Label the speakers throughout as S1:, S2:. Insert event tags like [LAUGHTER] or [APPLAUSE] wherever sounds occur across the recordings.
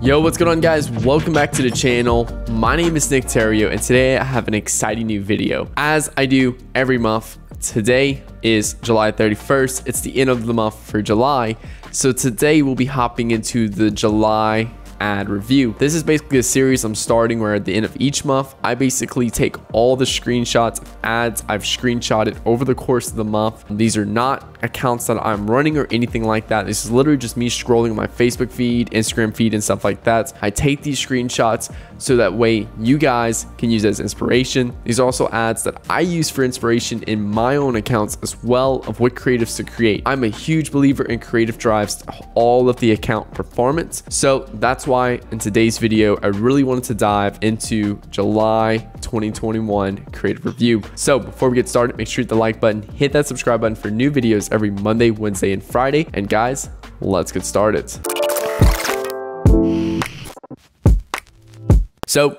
S1: Yo, what's going on guys? Welcome back to the channel. My name is Nick Terrio and today I have an exciting new video. As I do every month, today is July 31st. It's the end of the month for July. So today we'll be hopping into the July ad review. This is basically a series I'm starting where at the end of each month, I basically take all the screenshots of ads I've screenshotted over the course of the month. These are not accounts that I'm running or anything like that. This is literally just me scrolling my Facebook feed, Instagram feed, and stuff like that. I take these screenshots so that way you guys can use as inspiration. These are also ads that I use for inspiration in my own accounts as well of what creatives to create. I'm a huge believer in creative drives all of the account performance. So that's why in today's video, I really wanted to dive into July 2021 creative review. So before we get started, make sure you hit the like button, hit that subscribe button for new videos every Monday, Wednesday, and Friday. And guys, let's get started. So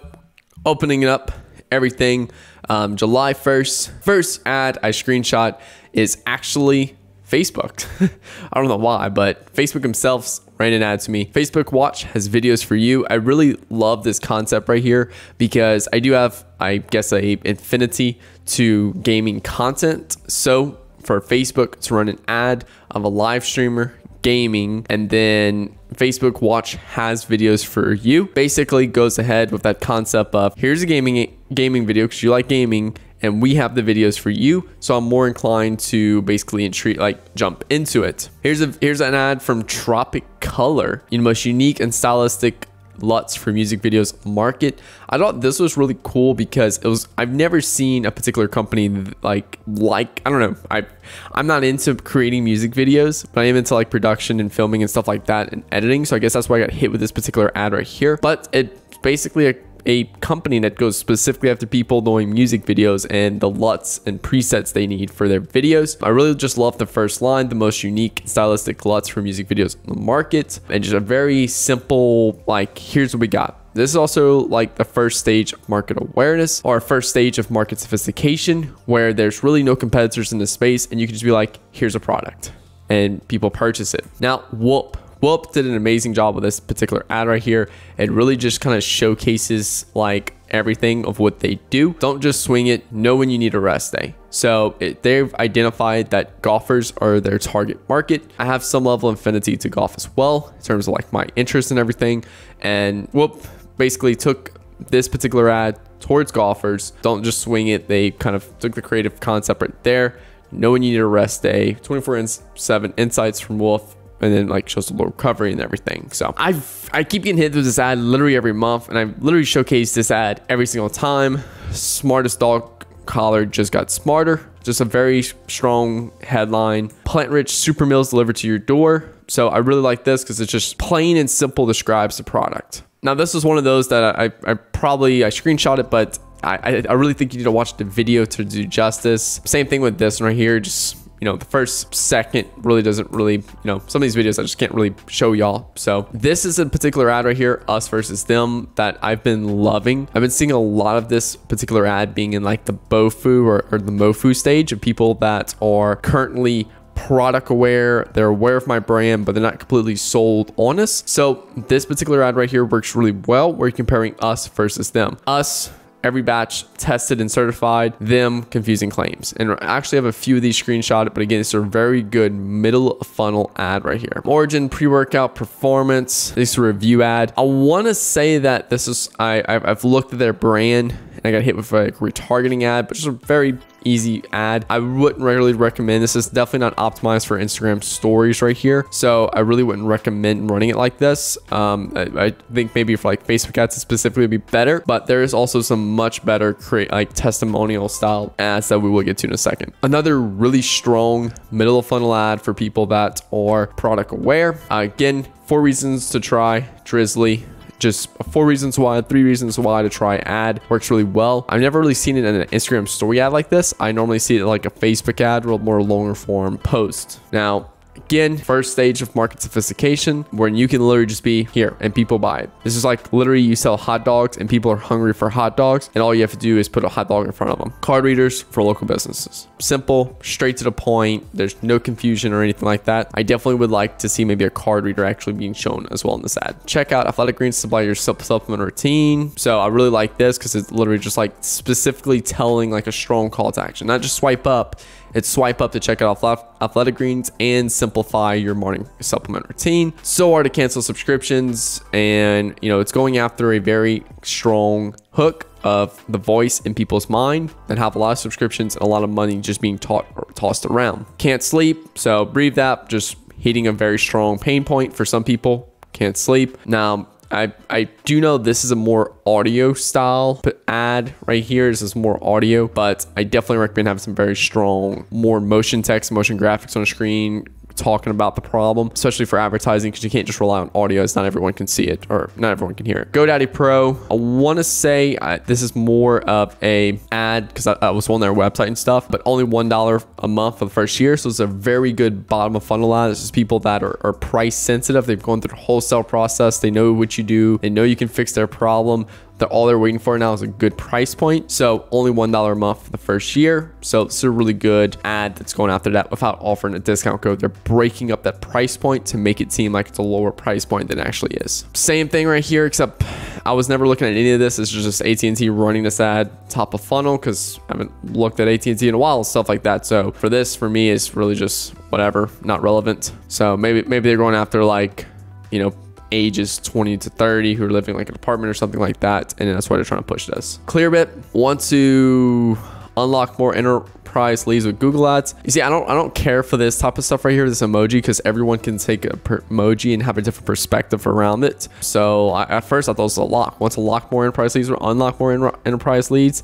S1: opening it up, everything, um, July 1st, first ad I screenshot is actually Facebook. [LAUGHS] I don't know why, but Facebook themselves Brandon adds to me. Facebook Watch has videos for you. I really love this concept right here because I do have, I guess, a infinity to gaming content. So for Facebook to run an ad of a live streamer gaming and then Facebook Watch has videos for you. Basically goes ahead with that concept of here's a gaming gaming video because you like gaming and we have the videos for you. So I'm more inclined to basically entreat, like jump into it. Here's a here's an ad from Tropic Color, you know, most unique and stylistic LUTs for music videos market. I thought this was really cool because it was I've never seen a particular company like like I don't know I I'm not into creating music videos but I am into like production and filming and stuff like that and editing so I guess that's why I got hit with this particular ad right here but it basically a a company that goes specifically after people doing music videos and the LUTs and presets they need for their videos. I really just love the first line, the most unique stylistic LUTs for music videos on the market, and just a very simple, like, here's what we got. This is also like the first stage of market awareness or first stage of market sophistication where there's really no competitors in the space and you can just be like, here's a product and people purchase it. Now, Whoop Welp did an amazing job with this particular ad right here. It really just kind of showcases like everything of what they do. Don't just swing it. Know when you need a rest day. So it, they've identified that golfers are their target market. I have some level of affinity to golf as well in terms of like my interest and everything. And Whoop basically took this particular ad towards golfers. Don't just swing it. They kind of took the creative concept right there. Know when you need a rest day. 24 7 insights from Wolf and then like shows a little recovery and everything. So i I keep getting hit with this ad literally every month, and i literally showcase this ad every single time. Smartest dog collar just got smarter. Just a very strong headline. Plant rich super meals delivered to your door. So I really like this because it's just plain and simple describes the product. Now this is one of those that I, I probably I screenshot it, but I, I really think you need to watch the video to do justice. Same thing with this one right here. Just you know, the first second really doesn't really, you know, some of these videos I just can't really show y'all. So this is a particular ad right here, us versus them that I've been loving. I've been seeing a lot of this particular ad being in like the bofu or, or the mofu stage of people that are currently product aware, they're aware of my brand, but they're not completely sold on us. So this particular ad right here works really well. We're comparing us versus them. Us every batch tested and certified them confusing claims and I actually have a few of these screenshot but again it's a very good middle funnel ad right here origin pre-workout performance this review ad i want to say that this is i i've looked at their brand and I got hit with a retargeting ad, but just a very easy ad. I wouldn't really recommend this. is definitely not optimized for Instagram stories right here. So I really wouldn't recommend running it like this. Um, I, I, think maybe for like Facebook ads specifically would be better, but there is also some much better create like testimonial style ads that we will get to in a second. Another really strong middle of funnel ad for people that are product aware. Uh, again, four reasons to try Drizzly just four reasons why, three reasons why to try ad works really well. I've never really seen it in an Instagram story ad like this. I normally see it like a Facebook ad or more longer form post. Now, Again, first stage of market sophistication where you can literally just be here and people buy it. This is like literally you sell hot dogs and people are hungry for hot dogs and all you have to do is put a hot dog in front of them. Card readers for local businesses. Simple, straight to the point. There's no confusion or anything like that. I definitely would like to see maybe a card reader actually being shown as well in this ad. Check out Athletic Greens Supply your supplement routine. So I really like this because it's literally just like specifically telling like a strong call to action, not just swipe up it's swipe up to check out Athletic Greens and simplify your morning supplement routine. So are to cancel subscriptions and, you know, it's going after a very strong hook of the voice in people's mind that have a lot of subscriptions and a lot of money just being taught or tossed around. Can't sleep, so breathe that, just hitting a very strong pain point for some people. Can't sleep. Now, I, I do know this is a more audio style ad right here. This is more audio, but I definitely recommend having some very strong, more motion text, motion graphics on a screen, talking about the problem, especially for advertising, because you can't just rely on audio. It's not everyone can see it or not everyone can hear it. GoDaddy Pro, I want to say this is more of a ad because I, I, was on their website and stuff, but only $1 a month for the first year. So it's a very good bottom of funnel ad. It's just people that are, are price sensitive. They've gone through the wholesale process. They know what you do. They know you can fix their problem. That all they're waiting for now is a good price point. So only $1 a month for the first year. So it's a really good ad that's going after that without offering a discount code. They're breaking up that price point to make it seem like it's a lower price point than it actually is. Same thing right here, except I was never looking at any of this. This is just AT&T running this ad top of funnel because I haven't looked at AT&T in a while, stuff like that. So for this, for me, it's really just whatever, not relevant. So maybe maybe they're going after like, you know, ages 20 to 30 who are living like an apartment or something like that. And that's why they're trying to push this. Clearbit wants to unlock more enterprise leads with Google Ads. You see, I don't I don't care for this type of stuff right here, this emoji, because everyone can take a emoji and have a different perspective around it. So I, at first I thought it was a lock. Once to lock more enterprise leads or unlock more enterprise leads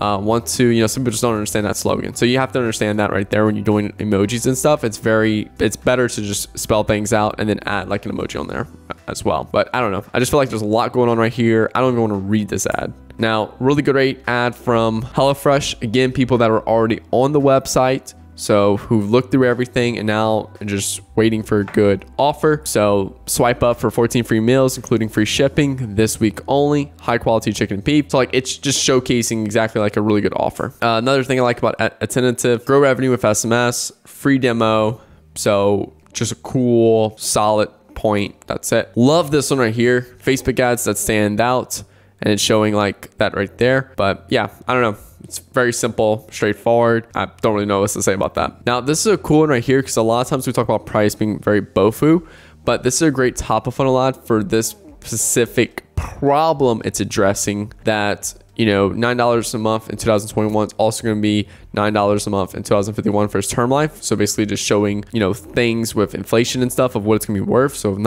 S1: uh, want to, you know, some people just don't understand that slogan. So you have to understand that right there when you're doing emojis and stuff. It's very, it's better to just spell things out and then add like an emoji on there as well. But I don't know. I just feel like there's a lot going on right here. I don't even want to read this ad. Now, really great ad from HelloFresh. Again, people that are already on the website. So who looked through everything and now just waiting for a good offer. So swipe up for 14 free meals, including free shipping this week only. High quality chicken and beef. So like it's just showcasing exactly like a really good offer. Uh, another thing I like about Attentive, grow revenue with SMS, free demo. So just a cool, solid point. That's it. Love this one right here. Facebook ads that stand out and it's showing like that right there. But yeah, I don't know. It's very simple, straightforward. I don't really know what to say about that. Now, this is a cool one right here because a lot of times we talk about price being very bofu, but this is a great top of funnel ad for this specific problem it's addressing that you know, $9 a month in 2021 is also going to be $9 a month in 2051 for his term life. So basically just showing, you know, things with inflation and stuff of what it's going to be worth. So $9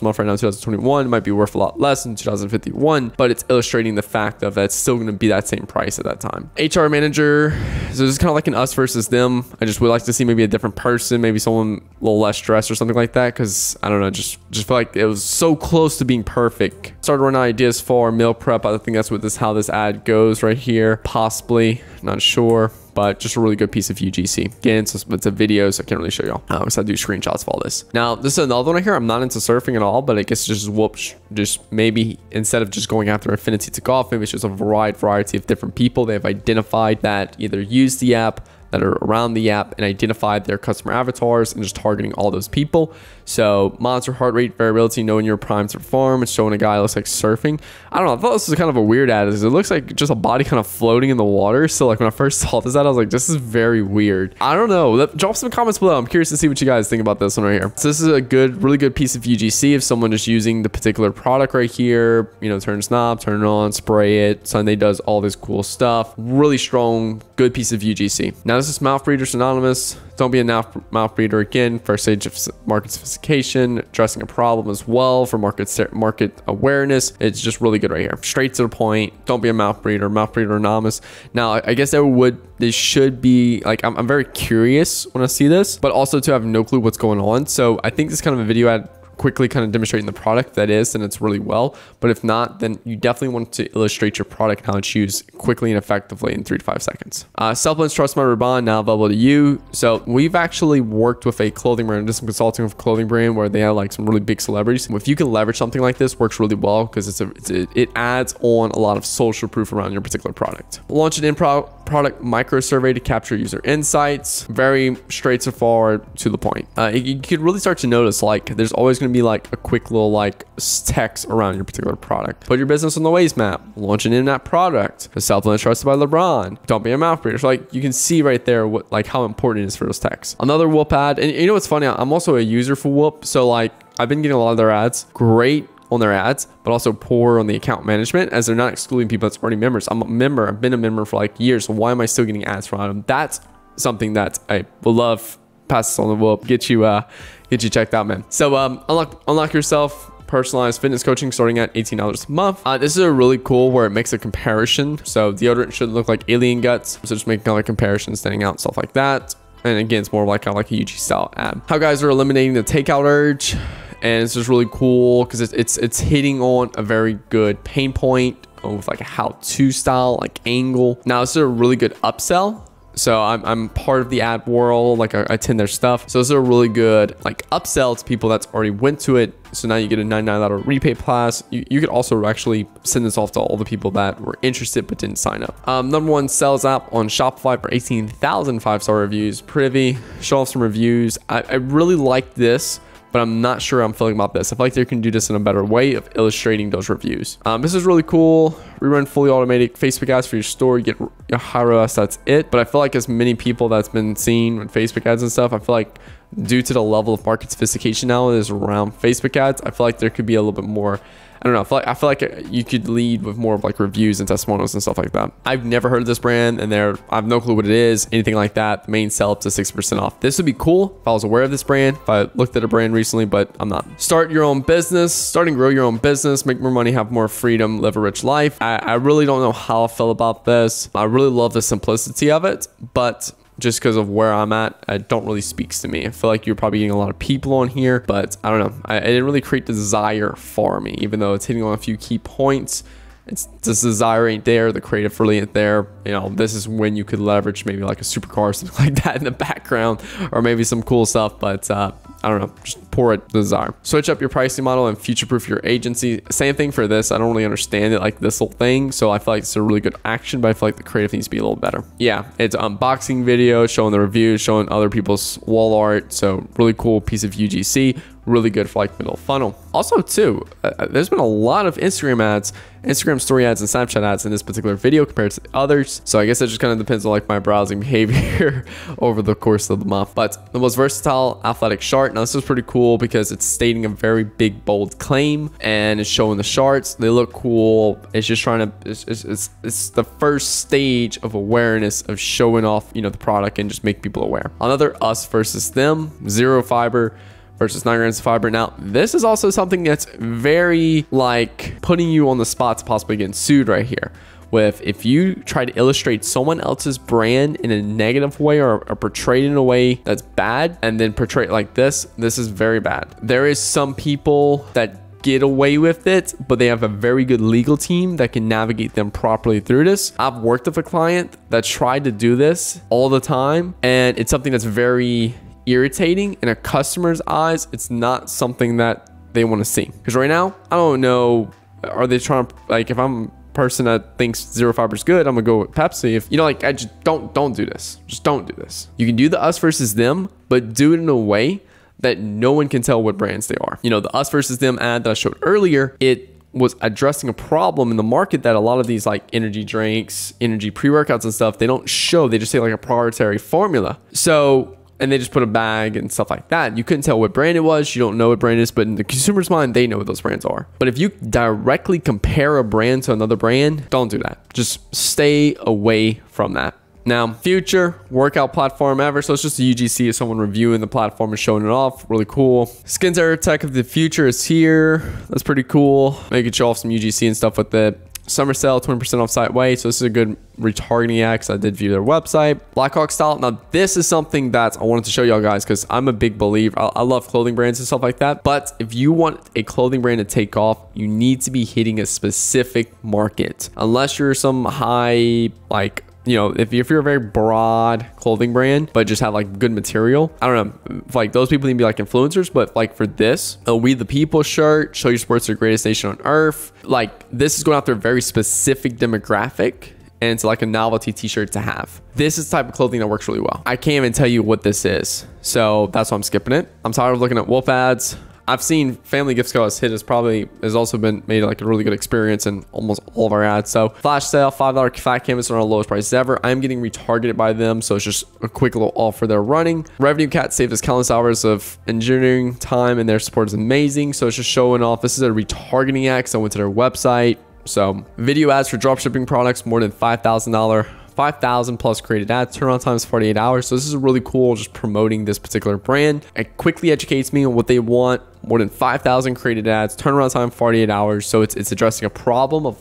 S1: a month right now in 2021 might be worth a lot less in 2051, but it's illustrating the fact of it's still going to be that same price at that time. HR manager. So this is kind of like an us versus them. I just would like to see maybe a different person, maybe someone a little less stressed or something like that. Cause I don't know, just, just feel like it was so close to being perfect. Started running ideas for meal prep. I think that's what this, how this ad goes right here. Possibly not sure but just a really good piece of UGC. Again, it's a, it's a video, so I can't really show y'all. Um, so I do screenshots of all this. Now, this is another one right here. I'm not into surfing at all, but I guess just whoops, just maybe instead of just going after affinity to golf, maybe it's just a wide variety of different people they have identified that either use the app that are around the app and identify their customer avatars and just targeting all those people. So monitor heart rate variability, knowing your prime to perform. It's showing a guy looks like surfing. I don't know. I thought this was kind of a weird ad. It looks like just a body kind of floating in the water. So like when I first [LAUGHS] saw this ad, I was like, this is very weird. I don't know. Drop some comments below. I'm curious to see what you guys think about this one right here. So this is a good, really good piece of UGC If someone is using the particular product right here. You know, turn snob, turn it on, spray it. Sunday does all this cool stuff. Really strong, good piece of UGC. Now this is Mouth Breeders Anonymous. Don't be a mouth breeder again. First stage of market sophistication, addressing a problem as well for market market awareness. It's just really good right here. Straight to the point. Don't be a mouth breeder. Mouth breeder anonymous. Now, I guess there would, this should be like, I'm, I'm very curious when I see this, but also to have no clue what's going on. So I think this kind of a video ad quickly kind of demonstrating the product that is, and it's really well. But if not, then you definitely want to illustrate your product and how it's used quickly and effectively in three to five seconds. Uh, Trust My rebond now available to you. So we've actually worked with a clothing brand, just some consulting with a clothing brand where they had like some really big celebrities. If you can leverage something like this, works really well because it's, a, it's it adds on a lot of social proof around your particular product. Launch an improv product micro survey to capture user insights. Very straightforward to the point. Uh, you, you can really start to notice like there's always going going to be like a quick little like text around your particular product. Put your business on the ways map. Launch an in-app product. A supplement trusted by LeBron. Don't be a mouth breather. So like you can see right there what like how important it is for those texts. Another Whoop ad, and you know what's funny? I'm also a user for Whoop, so like I've been getting a lot of their ads. Great on their ads, but also poor on the account management as they're not excluding people that's already members. I'm a member. I've been a member for like years. So why am I still getting ads from them? That's something that I love pass this on the world. Get you, uh, get you checked out, man. So um, unlock, unlock yourself personalized fitness coaching starting at $18 a month. Uh, this is a really cool where it makes a comparison. So deodorant should look like alien guts. So just making kind of like comparisons, standing out, stuff like that. And again, it's more like kind of like a UG style ad. How guys are eliminating the takeout urge. And it's just really cool because it's, it's, it's hitting on a very good pain point with like a how to style, like angle. Now, this is a really good upsell so I'm, I'm part of the ad world. Like I, attend their stuff. So those are really good like upsells to people that's already went to it. So now you get a $99 repay plus. You, you could also actually send this off to all the people that were interested but didn't sign up. Um, number one sales app on Shopify for 18,000 five-star reviews. Privy, show off some reviews. I, I really like this but I'm not sure I'm feeling about this. I feel like they can do this in a better way of illustrating those reviews. Um, this is really cool. Rerun fully automated Facebook ads for your store. You get higher us. that's it. But I feel like as many people that's been seen with Facebook ads and stuff, I feel like due to the level of market sophistication now is around Facebook ads, I feel like there could be a little bit more. I don't know. I feel, like, I feel like you could lead with more of like reviews and testimonials and stuff like that. I've never heard of this brand and there I have no clue what it is, anything like that. The main sell up to 6% off. This would be cool if I was aware of this brand, if I looked at a brand recently, but I'm not. Start your own business, start and grow your own business, make more money, have more freedom, live a rich life. I, I really don't know how I feel about this. I really love the simplicity of it, but just because of where I'm at, it don't really speaks to me. I feel like you're probably getting a lot of people on here, but I don't know. I, didn't really create desire for me, even though it's hitting on a few key points. It's this desire ain't there, the creative really ain't there. You know, this is when you could leverage maybe like a supercar or something [LAUGHS] like that in the background, or maybe some cool stuff. But uh, I don't know, just pour it the desire. Switch up your pricing model and future proof your agency. Same thing for this. I don't really understand it like this whole thing. So I feel like it's a really good action, but I feel like the creative needs to be a little better. Yeah, it's unboxing video, showing the reviews, showing other people's wall art. So really cool piece of UGC really good for like middle funnel. Also, too, uh, uh, there's been a lot of Instagram ads, Instagram story ads, and Snapchat ads in this particular video compared to others. So I guess it just kind of depends on like my browsing [LAUGHS] behavior over the course of the month. But the most versatile athletic chart. Now this is pretty cool because it's stating a very big bold claim and it's showing the charts. They look cool. It's just trying to. It's it's it's, it's the first stage of awareness of showing off you know the product and just make people aware. Another us versus them. Zero fiber versus 9 grams of fiber. Now, this is also something that's very like putting you on the spot to possibly getting sued right here. With if you try to illustrate someone else's brand in a negative way or, or portrayed in a way that's bad and then portray it like this, this is very bad. There is some people that get away with it, but they have a very good legal team that can navigate them properly through this. I've worked with a client that tried to do this all the time, and it's something that's very irritating in a customer's eyes, it's not something that they want to see. Because right now, I don't know, are they trying to, like, if I'm person that thinks zero fiber is good, I'm gonna go with Pepsi. If you know, like, I just don't don't do this. Just don't do this. You can do the us versus them, but do it in a way that no one can tell what brands they are. You know, the us versus them ad that I showed earlier, it was addressing a problem in the market that a lot of these like energy drinks, energy pre-workouts and stuff, they don't show. They just say like a proprietary formula. So and they just put a bag and stuff like that. You couldn't tell what brand it was. You don't know what brand it is, but in the consumer's mind, they know what those brands are. But if you directly compare a brand to another brand, don't do that. Just stay away from that. Now, future workout platform ever. So it's just a UGC of someone reviewing the platform and showing it off. Really cool. Skins are tech of the future is here. That's pretty cool. They could show off some UGC and stuff with it. Summer sale, 20% off site wide. So this is a good retargeting ad because I did view their website. Blackhawk style. Now, this is something that I wanted to show y'all guys because I'm a big believer. I, I, love clothing brands and stuff like that. But if you want a clothing brand to take off, you need to be hitting a specific market. Unless you're some high, like you know, if, if you're a very broad clothing brand, but just have like good material, I don't know, like those people need to be like influencers. But like for this, a We the People shirt, show your sports the greatest nation on earth. Like this is going after a very specific demographic and it's like a novelty t-shirt to have. This is type of clothing that works really well. I can't even tell you what this is. So that's why I'm skipping it. I'm tired of looking at wolf ads. I've seen Family Gift Scars hit has probably has also been made like a really good experience in almost all of our ads. So flash sale, five dollar fat canvas on our lowest price ever. I'm getting retargeted by them, so it's just a quick little offer they're running. Revenue Cat saved us countless hours of engineering time, and their support is amazing. So it's just showing off. This is a retargeting act. So I went to their website. So video ads for dropshipping products more than $5,000 5,000 plus created ads, turnaround time is 48 hours. So this is really cool just promoting this particular brand. It quickly educates me on what they want, more than 5,000 created ads, turnaround time 48 hours. So it's, it's addressing a problem of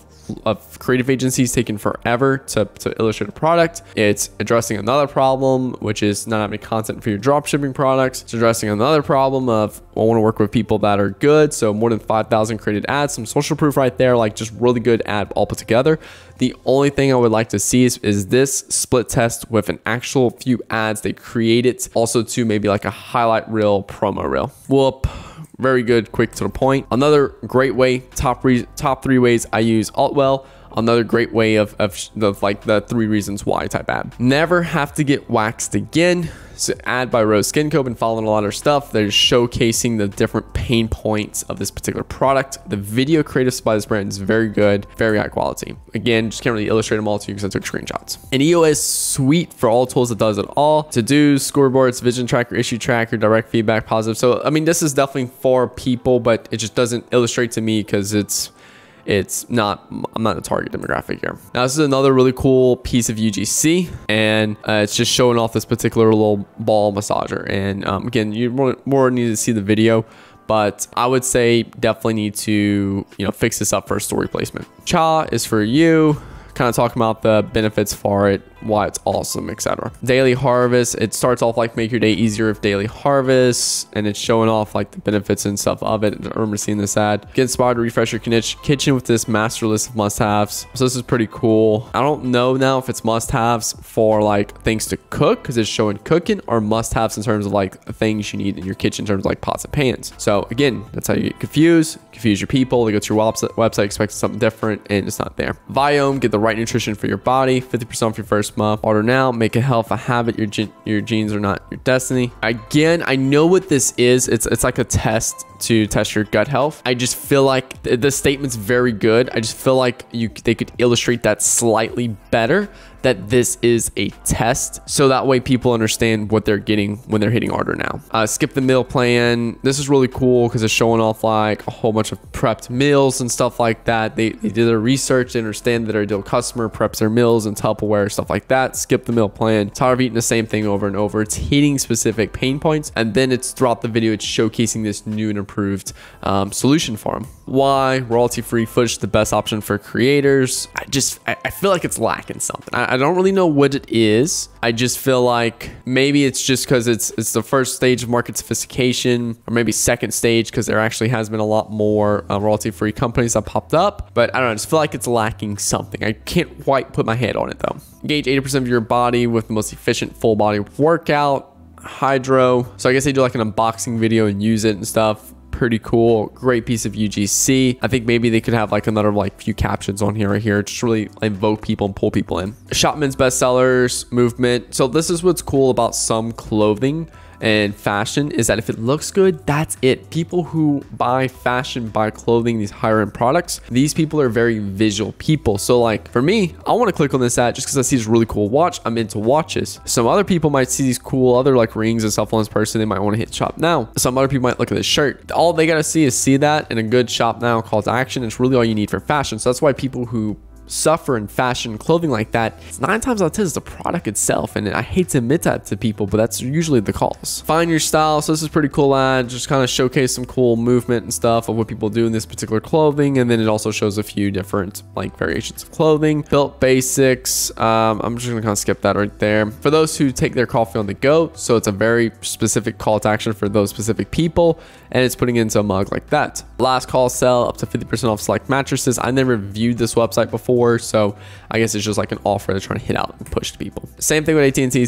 S1: of uh, creative agencies taking forever to, to illustrate a product. It's addressing another problem, which is not having content for your dropshipping products. It's addressing another problem of I want to work with people that are good. So more than 5,000 created ads, some social proof right there, like just really good ad all put together. The only thing I would like to see is, is this split test with an actual few ads they created also to maybe like a highlight reel, promo reel. Whoop. Very good, quick to the point. Another great way, top, top three ways I use Altwell Another great way of, of, of like the three reasons why type ad. Never have to get waxed again. So ad by Rose Skin Co. Been following a lot of stuff. They're showcasing the different pain points of this particular product. The video creative by this brand is very good, very high quality. Again, just can't really illustrate them all to you because I took screenshots. An EOS suite for all tools that does it all. To-dos, scoreboards, vision tracker, issue tracker, direct feedback, positive. So, I mean, this is definitely for people, but it just doesn't illustrate to me because it's it's not, I'm not a target demographic here. Now, this is another really cool piece of UGC, and uh, it's just showing off this particular little ball massager. And um, again, you more, need to see the video, but I would say definitely need to, you know, fix this up for a story placement. Cha is for you, kind of talking about the benefits for it, why it's awesome, etc. Daily harvest, it starts off like make your day easier with daily harvest, and it's showing off like the benefits and stuff of it. I remember seeing this ad. Get inspired to refresh your kitchen with this master list of must-haves. So this is pretty cool. I don't know now if it's must-haves for like things to cook because it's showing cooking or must-haves in terms of like things you need in your kitchen in terms of like pots and pans. So again, that's how you get confused, confuse your people. They go to your website, website expecting something different, and it's not there. Viome, get the right nutrition for your body, 50% off your first first muff. Order now, make a health a habit. Your, your genes are not your destiny. Again, I know what this is. It's, it's like a test to test your gut health. I just feel like th the statement's very good. I just feel like you they could illustrate that slightly better that this is a test. So that way people understand what they're getting when they're hitting order now. Uh, skip the meal plan. This is really cool because it's showing off like a whole bunch of prepped meals and stuff like that. They, they did their research, they understand that our ideal customer preps their meals and Tupperware, stuff like that. Skip the meal plan. Tired of eating the same thing over and over. It's hitting specific pain points. And then it's throughout the video, it's showcasing this new and improved um, solution for them. Why royalty free footage the best option for creators? I just, I, I feel like it's lacking something. I, I I don't really know what it is. I just feel like maybe it's just because it's it's the first stage of market sophistication, or maybe second stage because there actually has been a lot more uh, royalty-free companies that popped up. But I don't know. I just feel like it's lacking something. I can't quite put my head on it though. Engage 80% of your body with the most efficient full body workout. Hydro. So I guess they do like an unboxing video and use it and stuff pretty cool. Great piece of UGC. I think maybe they could have like another like few captions on here right here. Just really invoke people and pull people in. Shopman's bestsellers movement. So this is what's cool about some clothing and fashion is that if it looks good, that's it. People who buy fashion, buy clothing, these higher end products, these people are very visual people. So like for me, I want to click on this ad just because I see this really cool watch. I'm into watches. Some other people might see these cool other like rings and stuff on this person. They might want to hit shop now. Some other people might look at this shirt. All they got to see is see that in a good shop now call to action. It's really all you need for fashion. So that's why people who suffer and fashion clothing like that, nine times out of ten it's the product itself. And I hate to admit that to people, but that's usually the cause. Find your style. So this is pretty cool ad. Just kind of showcase some cool movement and stuff of what people do in this particular clothing. And then it also shows a few different like variations of clothing. Built basics. Um, I'm just gonna kind of skip that right there. For those who take their coffee on the go, so it's a very specific call to action for those specific people, and it's putting it into a mug like that. Last call sell up to 50% off select mattresses. I never viewed this website before four. So I guess it's just like an offer they're trying to hit out and push to people. Same thing with AT&T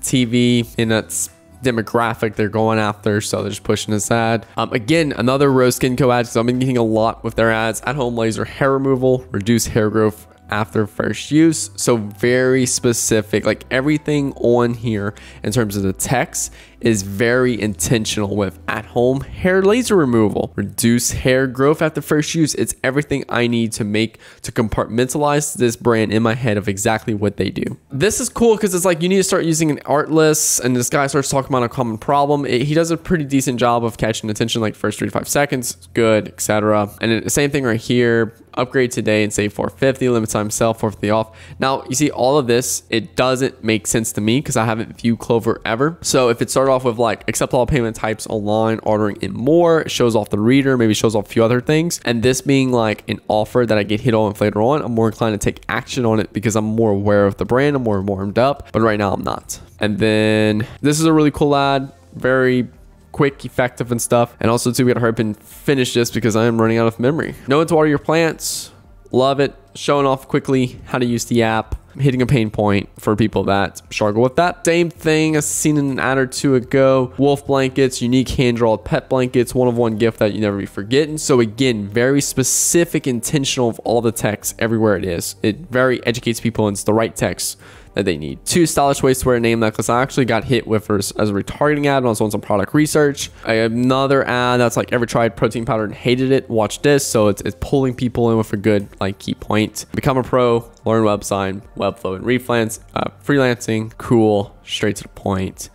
S1: TV in that's demographic they're going after. So they're just pushing this ad. Um, again, another Rose Skin Co ad. So I've been getting a lot with their ads. At home laser hair removal, reduce hair growth after first use. So very specific, like everything on here in terms of the text is very intentional with at home hair laser removal. Reduce hair growth after first use. It's everything I need to make to compartmentalize this brand in my head of exactly what they do. This is cool because it's like you need to start using an art list and this guy starts talking about a common problem. It, he does a pretty decent job of catching attention like first three to five seconds, good, etc. And the same thing right here, upgrade today and save 450 limit time sell 450 off now you see all of this it doesn't make sense to me because i haven't viewed clover ever so if it started off with like accept all payment types online, ordering and more. It shows off the reader, maybe shows off a few other things. And this being like an offer that I get hit on later on, I'm more inclined to take action on it because I'm more aware of the brand. I'm more warmed up, but right now I'm not. And then this is a really cool ad, very quick, effective and stuff. And also too, we gotta hurry up and finish this because I am running out of memory. No when to water your plants. Love it. Showing off quickly how to use the app hitting a pain point for people that struggle with that. Same thing as seen an ad or two ago. Wolf blankets, unique hand drawn pet blankets, one of one gift that you never be forgetting. So again, very specific, intentional of all the text everywhere it is. It very educates people and it's the right text that they need. Two stylish ways to wear a name necklace. I actually got hit with as a retargeting ad when I was doing some product research. Another ad that's like ever tried protein powder and hated it. Watch this. So it's, it's pulling people in with a good like key point. Become a pro, learn web web webflow and reflance, uh, freelancing, cool, straight to the point.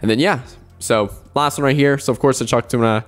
S1: And then yeah, so last one right here. So of course I chucked when I,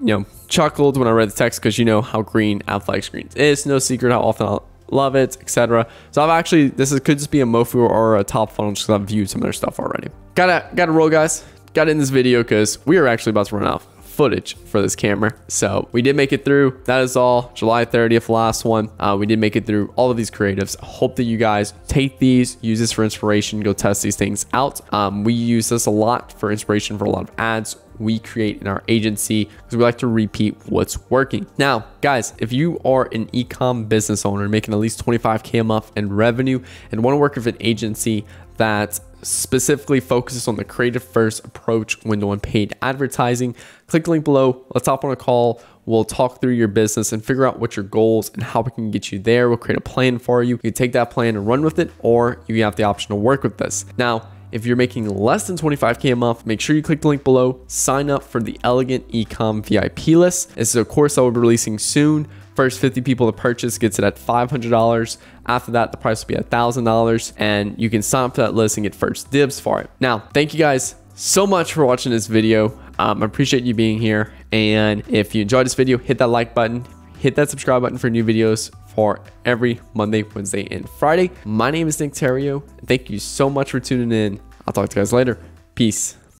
S1: you know, chuckled when I read the text because you know how green Outflag screens is. No secret how often I'll love it, etc. So I've actually, this is, could just be a Mofu or a top funnel just because I've viewed some of their stuff already. Gotta, gotta roll guys. Gotta this video because we are actually about to run out footage for this camera. So we did make it through. That is all. July 30th, last one. Uh, we did make it through all of these creatives. Hope that you guys take these, use this for inspiration, go test these things out. Um, we use this a lot for inspiration for a lot of ads, we create in our agency because we like to repeat what's working. Now, guys, if you are an ecom business owner making at least 25K a month in revenue and want to work with an agency that specifically focuses on the creative first approach when doing paid advertising. Click the link below. Let's hop on a call. We'll talk through your business and figure out what your goals and how we can get you there. We'll create a plan for you. You take that plan and run with it, or you have the option to work with this. Now, if you're making less than 25K a month, make sure you click the link below, sign up for the Elegant Ecom VIP list. This is a course I will be releasing soon. First 50 people to purchase gets it at $500. After that, the price will be $1,000 and you can sign up for that list and get first dibs for it. Now, thank you guys so much for watching this video. Um, I appreciate you being here. And if you enjoyed this video, hit that like button, hit that subscribe button for new videos every Monday, Wednesday, and Friday. My name is Nick Terrio. Thank you so much for tuning in. I'll talk to you guys later. Peace.